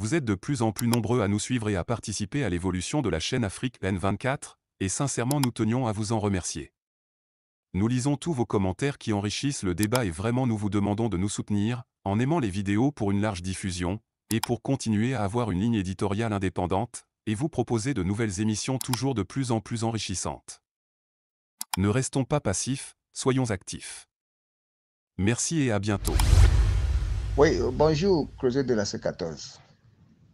Vous êtes de plus en plus nombreux à nous suivre et à participer à l'évolution de la chaîne Afrique N24, et sincèrement nous tenions à vous en remercier. Nous lisons tous vos commentaires qui enrichissent le débat et vraiment nous vous demandons de nous soutenir, en aimant les vidéos pour une large diffusion, et pour continuer à avoir une ligne éditoriale indépendante, et vous proposer de nouvelles émissions toujours de plus en plus enrichissantes. Ne restons pas passifs, soyons actifs. Merci et à bientôt. Oui, euh, bonjour, Creuset de la C14.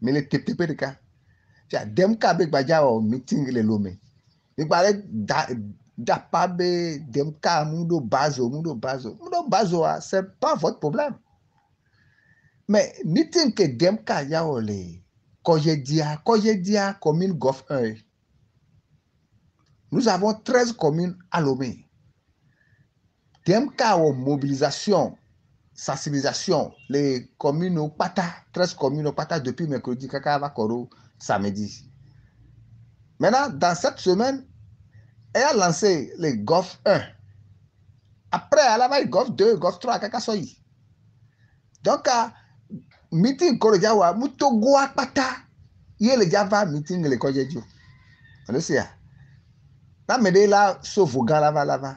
Men le tepe de ka. Dem ka be kwa diya ou oh, miting le lome. Nik ba le da pa be dem ka moun do bazo, moun do bazo. Moun do bazo a, ah, se pa vot problem. Men miting ke dem ka diya ou oh, le, konje diya, ah, konje diya, ah, komil gof 1 e. Nou zavon 13 komil alome. Dem ka ou oh, mobilizasyon. sensibilisation les communes Pata, 13 communes pata depuis mercredi, Kakava samedi. Maintenant, dans cette semaine, elle a lancé les golf 1. Après, elle a GOF 2, GOF 3, Donc, à meeting Korojawa, Mutogwa Pata, Java meeting le On le sait. Hein. N'a la là Lava.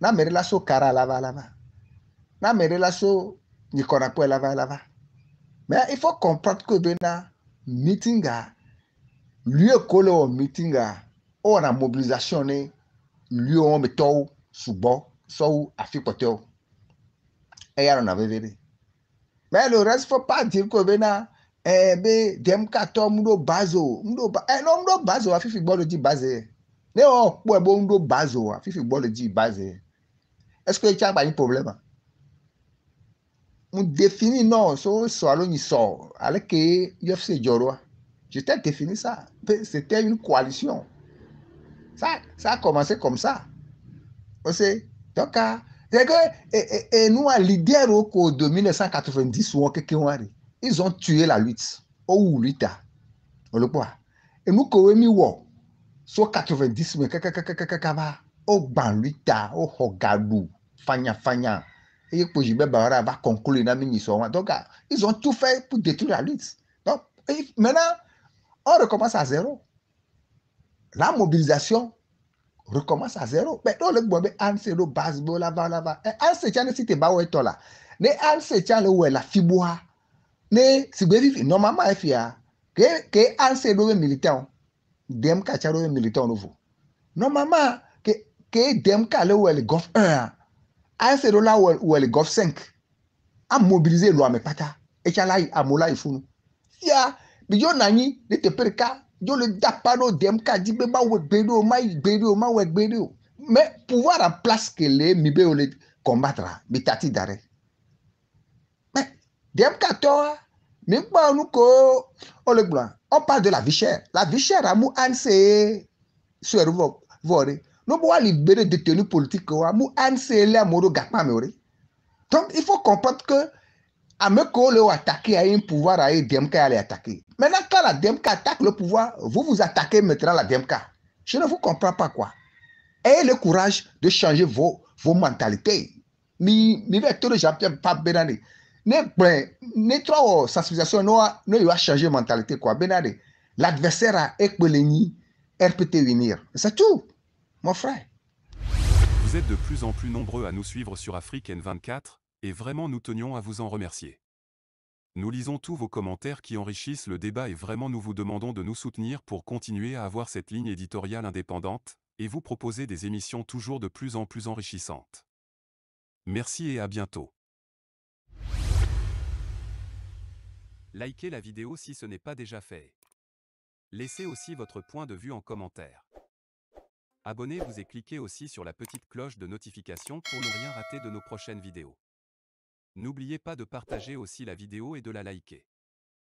Lava Lava na ni so la va elava va ma ifo faut comprendre na meeting a lieu kole wɔ meeting a wɔwɔna mobilisation ne lieu meto subo so sugbɔ sɔwo afi kpɔtɔwo eya nɔna veve de ma ɛlò rɛsifɔ na ɛɛ e be dem katɔ mu bazo Mudo ba ɛɛ e nɔ mdo bazo afifi fi gbɔ baze yɛ ne bo mu bazo afifi fi gbɔ baze est-ce que pas problème on définit non so swallow ni sort alors que UFC Joroa j'étais défini ça c'était une coalition ça ça a commencé comme ça on sait donc c'est que et, et, et nous à leader qu'au 1990 ou quelqu'un ils ont tué la lutte au lutte on le voit et nous qu'on mis so 90 mais kaka kaka kaka va au ban lutte au hogadou fanya fanya et Kpoji Barra va conclure une Donc, ils ont tout fait pour détruire la lutte. Donc, maintenant, on recommence à zéro. La mobilisation recommence à zéro. Mais dans le bombe, Anne baseball là-bas, là-bas. Anne tiens, si t'es bas toi là. Ne Anne là tiens, le la fibua, Ne, si bévivi, normalement, elle fait, que, que le militant. Dem ka tiens, le militant nouveau. Normalement, que, que Dem ka le ouais, le golf 1. ayɛsɛ ɖo la wɔle gɔf sɛnk amobilize lɔame kpata etsa la yi amewo la yi funu fia bidzo nɔ anyi ɖe teƒe ɖeka dzo le da pa ɖo dɛm ka di be ma wɔ gbe ɖo ma yi gbe ɖo ma wɔ gbe ɖo mɛ pouvoir en place que le mi be wòle combattre mi tati da ɖe mɛ dɛm ka tɔa mi kpɔ nu ko wòle gblɔa on parle de la vichère la vichère chère amu anse suɛru vɔ vɔ ɖe. Nous pouvons libérer des détenus politiques. Nous Donc, il faut comprendre que Ameko le attaqué un pouvoir à DMK à l'attaquer. Maintenant, quand la DMK attaque le pouvoir, vous vous attaquez maintenant la DMK. Je ne vous comprends pas quoi. Ayez le courage de changer vos, vos mentalités. Mi, mi vettore pas Benani. Ne, ben, ne trop sensibilisation, no, no, il va changer mentalité quoi. Benani, l'adversaire a Elle RPT venir. C'est tout. Vous êtes de plus en plus nombreux à nous suivre sur Afrique N24, et vraiment nous tenions à vous en remercier. Nous lisons tous vos commentaires qui enrichissent le débat et vraiment nous vous demandons de nous soutenir pour continuer à avoir cette ligne éditoriale indépendante, et vous proposer des émissions toujours de plus en plus enrichissantes. Merci et à bientôt. Likez la vidéo si ce n'est pas déjà fait. Laissez aussi votre point de vue en commentaire. Abonnez-vous et cliquez aussi sur la petite cloche de notification pour ne rien rater de nos prochaines vidéos. N'oubliez pas de partager aussi la vidéo et de la liker.